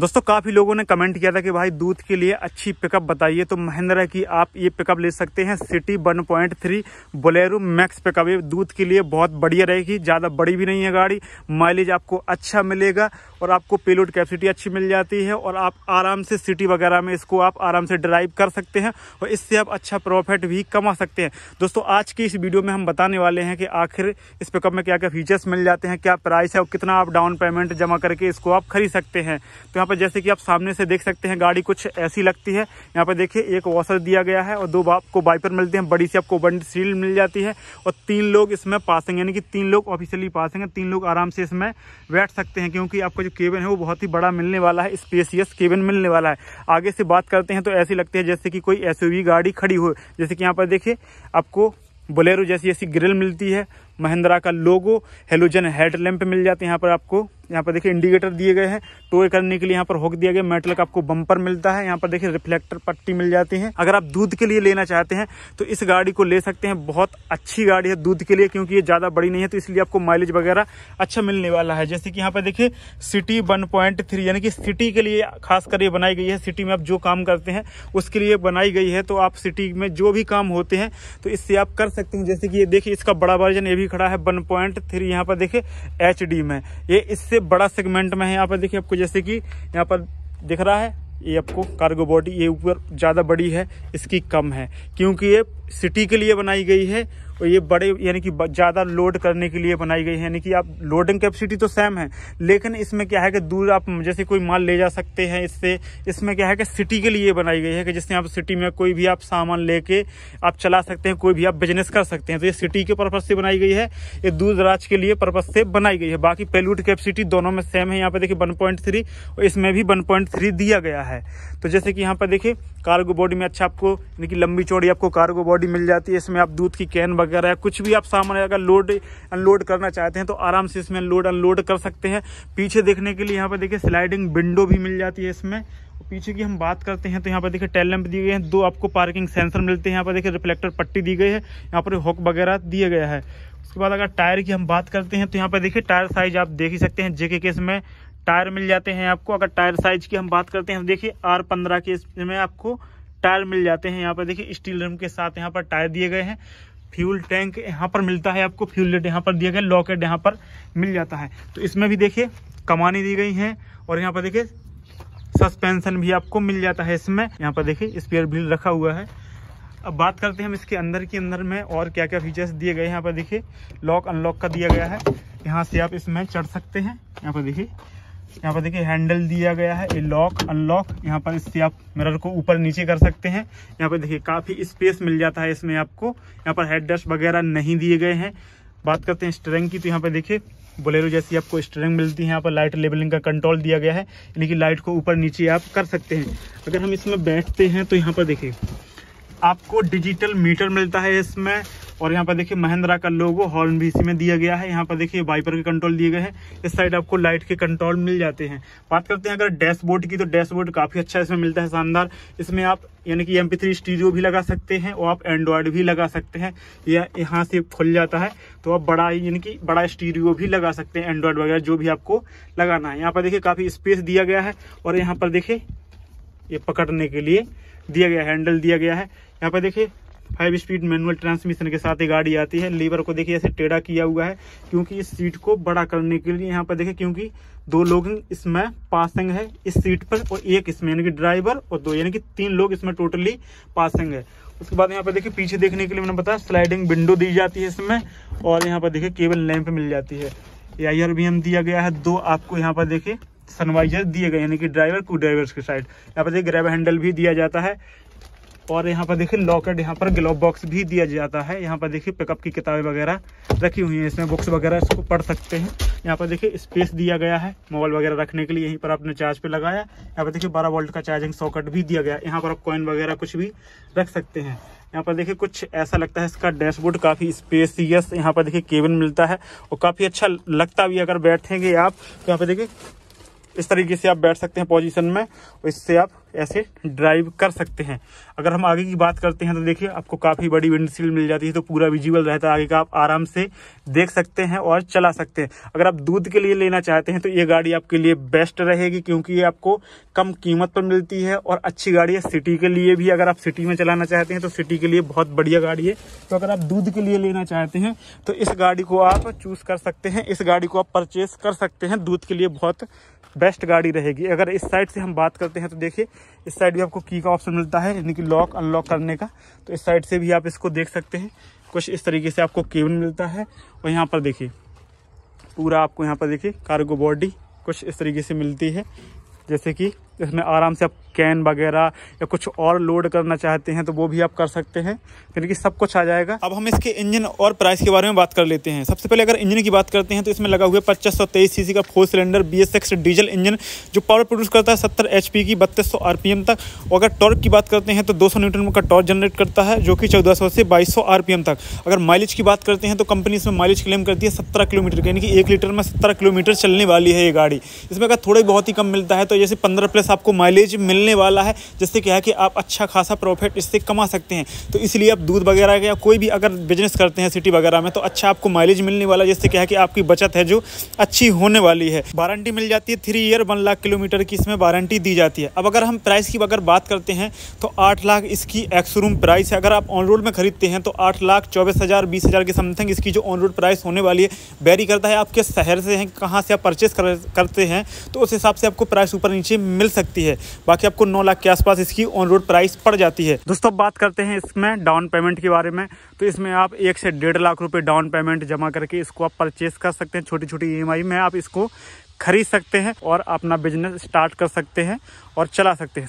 दोस्तों काफी लोगों ने कमेंट किया था कि भाई दूध के लिए अच्छी पिकअप बताइए तो महिंद्रा की आप ये पिकअप ले सकते हैं City 1.3 point three Bolero Maxx pickup ये दूध के लिए बहुत बढ़िया रहेगी ज़्यादा बड़ी भी नहीं है गाड़ी माइलेज आपको अच्छा मिलेगा और आपको पेलोड कैपेसिटी अच्छी मिल जाती है और आप आराम से सिटी वगैरह में इसको आप आराम से ड्राइव कर सकते हैं और इससे आप अच्छा प्रॉफिट भी कमा सकते हैं दोस्तों आज की इस वीडियो में हम बताने वाले हैं कि आखिर इस पिकअप में क्या क्या फीचर्स मिल जाते हैं क्या प्राइस है और कितना आप डाउन पेमेंट जमा करके इसको आप खरीद सकते हैं तो यहाँ पर जैसे कि आप सामने से देख सकते हैं गाड़ी कुछ ऐसी लगती है यहाँ पर देखिए एक वॉशर दिया गया है और दो आपको बाइपर मिलते हैं बड़ी सी आपको बंड सील मिल जाती है और तीन लोग इसमें पासेंगे यानी कि तीन लोग ऑफिशियली पासेंगे तीन लोग आराम से इसमें बैठ सकते हैं क्योंकि आपको जो केबिन है वो बहुत ही बड़ा मिलने वाला है स्पेसियस केबिन मिलने वाला है आगे से बात करते हैं तो ऐसे लगते हैं जैसे कि कोई एसयूवी गाड़ी खड़ी हो जैसे कि यहाँ पर देखिए आपको बोलेरो जैसी ऐसी ग्रिल मिलती है महिंद्रा का लोगो हेलोजन हेडलैम्प मिल जाते हैं यहाँ पर आपको यहाँ पर देखिए इंडिकेटर दिए गए हैं टोए करने के लिए यहाँ पर होक दिया गया मेटल का आपको बम्पर मिलता है यहाँ पर देखिए रिफ्लेक्टर पट्टी मिल जाती है अगर आप दूध के लिए लेना चाहते हैं तो इस गाड़ी को ले सकते हैं बहुत अच्छी गाड़ी है दूध के लिए क्योंकि ये ज़्यादा बड़ी नहीं है तो इसलिए आपको माइलेज वगैरह अच्छा मिलने वाला है जैसे कि यहाँ पर देखिए सिटी वन यानी कि सिटी के लिए खासकर ये बनाई गई है सिटी में आप जो काम करते हैं उसके लिए बनाई गई है तो आप सिटी में जो भी काम होते हैं तो इससे आप कर सकते हैं जैसे कि ये देखिए इसका बड़ा वर्जन ये भी भी खड़ा है वन पॉइंट थ्री यहाँ पर देखे एच डी में ये इससे बड़ा सेगमेंट में है यहाँ पर देखिए आपको जैसे कि यहाँ पर दिख रहा है ये आपको कार्गो बॉडी ये ऊपर ज़्यादा बड़ी है इसकी कम है क्योंकि ये सिटी के लिए बनाई गई है और ये बड़े यानी कि ज़्यादा लोड करने के लिए बनाई गई है यानी कि आप लोडिंग कैपेसिटी तो सेम है लेकिन इसमें क्या है कि दूर आप जैसे कोई माल ले जा सकते हैं इससे इसमें क्या है कि सिटी के लिए बनाई गई है कि जिससे आप सिटी में कोई भी आप सामान लेके आप चला सकते हैं कोई भी आप बिजनेस कर सकते हैं तो ये सिटी के पर्पज़ से बनाई गई है ये दूर दराज के लिए पर्पज़ से बनाई गई है बाकी पेलूट कैपेसिटी दोनों में सेम है यहाँ पर देखिए वन और इसमें भी वन दिया गया है तो जैसे कि यहाँ पर देखिए कार्गो बॉडी में अच्छा आपको यानी कि लंबी चौड़ी आपको कार्गो बॉडी मिल जाती है इसमें आप दूध की कैन वगैरह कुछ भी आप सामान अगर लोड अनलोड करना चाहते हैं तो आराम से इसमें लोड अनलोड कर सकते हैं पीछे देखने के लिए यहाँ पर देखिए स्लाइडिंग विंडो भी मिल जाती है इसमें पीछे की हम बात करते हैं तो यहाँ पर देखिए टेल लैंप दिए गए हैं दो आपको पार्किंग सेंसर मिलते हैं यहाँ पर देखिए रिफ्लेक्टर पट्टी दी गई है यहाँ पर हॉक वगैरह दिया गया है उसके बाद अगर टायर की हम बात करते हैं तो यहाँ पर देखिए टायर साइज आप देख ही सकते हैं जेके के इसमें टायर मिल जाते हैं आपको अगर टायर साइज की हम बात करते हैं तो देखिए आर पंद्रह के इसमें आपको टायर मिल जाते हैं यहाँ पर देखिए स्टील रिम के साथ यहाँ पर टायर दिए गए हैं फ्यूल टैंक यहाँ पर मिलता है आपको फ्यूल लेट यहाँ पर दिया गया लॉकेट यहाँ पर मिल जाता है तो इसमें भी देखिए कमानी दी गई है और यहाँ पर देखिए सस्पेंशन भी आपको मिल जाता है इसमें यहाँ पर देखिए स्पेयर व्हील रखा हुआ है अब बात करते हैं हम इसके अंदर के अंदर में और क्या क्या फीचर्स दिए गए हैं यहाँ पर देखिए लॉक अनलॉक का दिया गया है यहाँ से आप इसमें चढ़ सकते हैं यहाँ पर देखिए यहाँ पर देखिए हैंडल दिया गया है ये लॉक अनलॉक यहाँ पर इससे आप मिरर को ऊपर नीचे कर सकते हैं यहाँ पर देखिए काफ़ी स्पेस मिल जाता है इसमें आपको यहाँ पर हेड डस्ट वगैरह नहीं दिए गए हैं बात करते हैं स्टरिंग की तो यहाँ पर देखिए बोलेरो जैसी आपको स्टरिंग मिलती है यहाँ पर लाइट लेबलिंग का कंट्रोल दिया गया है यानी कि लाइट को ऊपर नीचे आप कर सकते हैं अगर हम इसमें बैठते हैं तो यहाँ पर देखिए आपको डिजिटल मीटर मिलता है इसमें और यहाँ पर देखिए महिंद्रा का लोगो हॉर्न भी इसी में दिया गया है यहाँ पर देखिए वाइपर के कंट्रोल दिए गए हैं इस साइड आपको लाइट के कंट्रोल मिल जाते हैं बात करते हैं अगर डैशबोर्ड की तो डैशबोर्ड काफ़ी अच्छा इसमें मिलता है शानदार इसमें आप यानी कि एम पी स्टीरियो भी लगा सकते हैं और आप एंड्रॉयड भी लगा सकते हैं या यहाँ से खुल जाता है तो आप बड़ा यानी कि बड़ा स्टीरियो भी लगा सकते हैं एंड्रॉयड वगैरह जो भी आपको लगाना है यहाँ पर देखिए काफ़ी स्पेस दिया गया है और यहाँ पर देखिए ये पकड़ने के लिए दिया गया हैंडल दिया गया है यहाँ पर देखिए फाइव स्पीड मैनुअल ट्रांसमिशन के साथ ये गाड़ी आती है लीवर को देखिए ऐसे टेढ़ा किया हुआ है क्योंकि इस सीट को बड़ा करने के लिए यहाँ पर देखिए क्योंकि दो लोग इसमें पासिंग है इस सीट पर और एक इसमें यानी कि ड्राइवर और दो यानी कि तीन लोग इसमें टोटली पासिंग है उसके बाद यहाँ पर देखिए पीछे देखने के लिए मैंने बताया स्लाइडिंग विंडो दी जाती है इसमें और यहाँ पर देखिए केबल लैंप मिल जाती है ए दिया गया है दो आपको यहाँ पर देखिए सनवाइजर दिए गए यानी कि ड्राइवर को ड्राइवर्स के साइड यहाँ पर देखिए ग्रैब हैंडल भी दिया जाता है और यहाँ पर देखिए लॉकेट यहाँ पर ग्लोव बॉक्स भी दिया जाता है यहाँ पर देखिए पिकअप की किताबें वगैरह रखी हुई हैं इसमें बुक्स वगैरह इसको पढ़ सकते हैं यहाँ पर देखिए स्पेस दिया गया है मोबाइल वगैरह रखने के लिए यहीं पर आपने चार्ज पे लगाया यहाँ पर देखिए बारह वोल्ट का चार्जिंग सॉकेट भी दिया गया यहाँ पर आप कॉइन वगैरह कुछ भी रख सकते हैं यहाँ पर देखिए कुछ ऐसा लगता है इसका डैशबोर्ड काफ़ी स्पेसियस यहाँ पर देखिए केबिन मिलता है और काफ़ी अच्छा लगता भी अगर बैठेंगे आप तो यहाँ पर देखिए इस तरीके से आप बैठ सकते हैं पोजीशन में और इससे आप ऐसे ड्राइव कर सकते हैं अगर हम आगे की बात करते हैं तो देखिए आपको काफ़ी बड़ी विंडशील्ड मिल जाती है तो पूरा विजिबल रहता है आगे का आप आराम से देख सकते हैं और चला सकते हैं अगर आप दूध के लिए लेना चाहते हैं तो ये गाड़ी आपके लिए बेस्ट रहेगी क्योंकि ये आपको कम कीमत पर मिलती है और अच्छी गाड़ी है सिटी के लिए भी अगर आप सिटी में चलाना चाहते हैं तो सिटी के लिए बहुत बढ़िया गाड़ी है तो अगर आप दूध के लिए लेना चाहते हैं तो इस गाड़ी को आप चूज़ कर सकते हैं इस गाड़ी को आप परचेस कर सकते हैं दूध के लिए बहुत बेस्ट गाड़ी रहेगी अगर इस साइड से हम बात करते हैं तो देखिए इस साइड भी आपको की का ऑप्शन मिलता है यानी कि लॉक अनलॉक करने का तो इस साइड से भी आप इसको देख सकते हैं कुछ इस तरीके से आपको केबिन मिलता है और यहाँ पर देखिए पूरा आपको यहाँ पर देखिए कार्गो बॉडी कुछ इस तरीके से मिलती है जैसे कि इसमें आराम से आप कैन वगैरह या कुछ और लोड करना चाहते हैं तो वो भी आप कर सकते हैं यानी कि सब कुछ आ जाएगा अब हम इसके इंजन और प्राइस के बारे में बात कर लेते हैं सबसे पहले अगर इंजन की बात करते हैं तो इसमें लगा हुआ पच्चीस सौ तेईस सी का four cylinder B diesel engine जो पावर प्रोड्यूस करता है सत्तर एच की बत्तीस सौ तक और अगर टॉर्क की बात करते हैं तो दो न्यूटन का टॉर्क जनरेट करता है जो कि चौदह से बाईस तक अगर माइलेज की बात करते हैं तो कंपनी इसमें माइलेज क्लेम करती है सत्रह किलोमीटर यानी कि एक लीटर में सत्रह किलोमीटर चलने वाली है ये गाड़ी इसमें अगर थोड़े बहुत ही कम मिलता है तो जैसे पंद्रह प्लस प्लस आपको माइलेज मिलने वाला है जिससे क्या है कि आप अच्छा खासा प्रॉफिट इससे कमा सकते हैं तो इसलिए आप दूध वगैरह या कोई भी अगर बिजनेस करते हैं सिटी वगैरह में तो अच्छा आपको माइलेज मिलने वाला है जिससे क्या है कि आपकी बचत है जो अच्छी होने वाली है वारंटी मिल जाती है three year one lakh kilometre की इसमें वारंटी दी जाती है अब अगर हम प्राइस की अगर बात करते हैं तो आठ लाख इसकी एक्सरूम प्राइस है अगर आप ऑन रोड में खरीदते हैं तो आठ लाख चौबीस हज़ार बीस हज़ार के समथिंग इसकी जो ऑन रोड प्राइस होने वाली है वेरी करता है आप किस शहर से हैं कहाँ से आप परचेस करते हैं तो उस हिसाब से आपको प्राइस ऊपर नीचे मिल सकती है बाकी आपको नौ लाख के आसपास इसकी ऑन रोड प्राइस पड़ जाती है दोस्तों बात करते हैं इसमें डाउन पेमेंट के बारे में तो इसमें आप एक से डेढ़ लाख रुपये डाउन पेमेंट जमा करके इसको आप परचेस कर सकते हैं छोटी छोटी ई में आप इसको खरीद सकते हैं और अपना बिजनेस स्टार्ट कर सकते हैं और चला सकते हैं